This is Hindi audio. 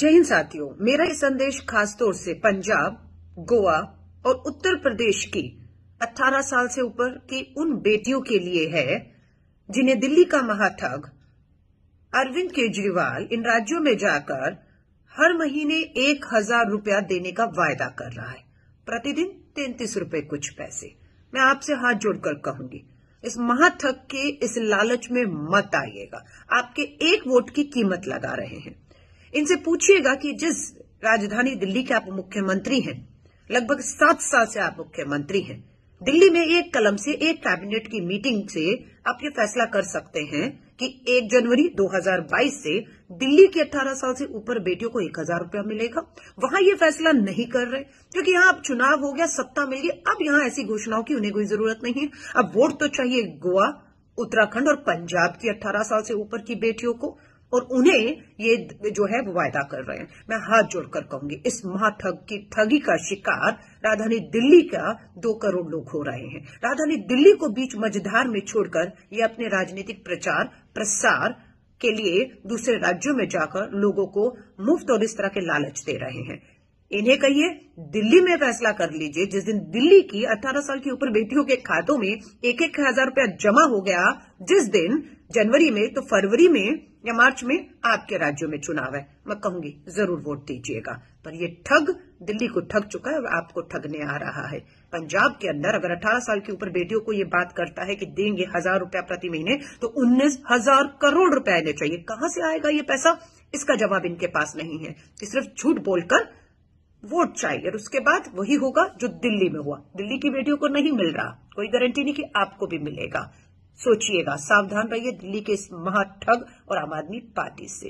जय हिंद साथियों मेरा ये संदेश खासतौर से पंजाब गोवा और उत्तर प्रदेश की 18 साल से ऊपर की उन बेटियों के लिए है जिन्हें दिल्ली का महाठग अरविंद केजरीवाल इन राज्यों में जाकर हर महीने एक हजार रूपया देने का वायदा कर रहा है प्रतिदिन तैतीस रूपए कुछ पैसे मैं आपसे हाथ जोड़कर कहूंगी इस महाठग के इस लालच में मत आइएगा आपके एक वोट की कीमत लगा रहे हैं इनसे पूछिएगा कि जिस राजधानी दिल्ली के आप मुख्यमंत्री हैं लगभग सात साल से आप मुख्यमंत्री हैं दिल्ली में एक कलम से एक कैबिनेट की मीटिंग से आप ये फैसला कर सकते हैं कि 1 जनवरी 2022 से दिल्ली की 18 साल से ऊपर बेटियों को एक हजार रूपया मिलेगा वहां ये फैसला नहीं कर रहे क्योंकि यहां अब चुनाव हो गया सत्ता मिल गई अब यहां ऐसी घोषणाओं की उन्हें कोई जरूरत नहीं है अब वोट तो चाहिए गोवा उत्तराखंड और पंजाब की 18 साल से ऊपर की बेटियों को और उन्हें ये जो है वो वायदा कर रहे हैं मैं हाथ जोड़कर कहूंगी इस महाठग की ठगी का शिकार राजधानी दिल्ली का दो करोड़ लोग हो रहे हैं राजधानी दिल्ली को बीच मझधार में छोड़कर ये अपने राजनीतिक प्रचार प्रसार के लिए दूसरे राज्यों में जाकर लोगों को मुफ्त और इस तरह के लालच दे रहे हैं इन्हें कहिए दिल्ली में फैसला कर लीजिए जिस दिन दिल्ली की 18 साल की ऊपर बेटियों के खातों में एक एक हजार रूपया जमा हो गया जिस दिन जनवरी में तो फरवरी में या मार्च में आपके राज्यों में चुनाव है मैं कहूंगी जरूर वोट दीजिएगा पर ये ठग दिल्ली को ठग चुका है और आपको ठगने आ रहा है पंजाब के अंदर अगर 18 साल के ऊपर बेटियों को ये बात करता है कि देंगे हजार रुपया प्रति महीने तो उन्नीस हजार करोड़ रुपया इन्हें चाहिए कहां से आएगा ये पैसा इसका जवाब इनके पास नहीं है कि सिर्फ झूठ बोलकर वोट चाहिए और उसके बाद वही होगा जो दिल्ली में हुआ दिल्ली की बेटियों को नहीं मिल रहा कोई गारंटी नहीं कि आपको भी मिलेगा सोचिएगा सावधान रहिए दिल्ली के इस महाठग और आम आदमी पार्टी से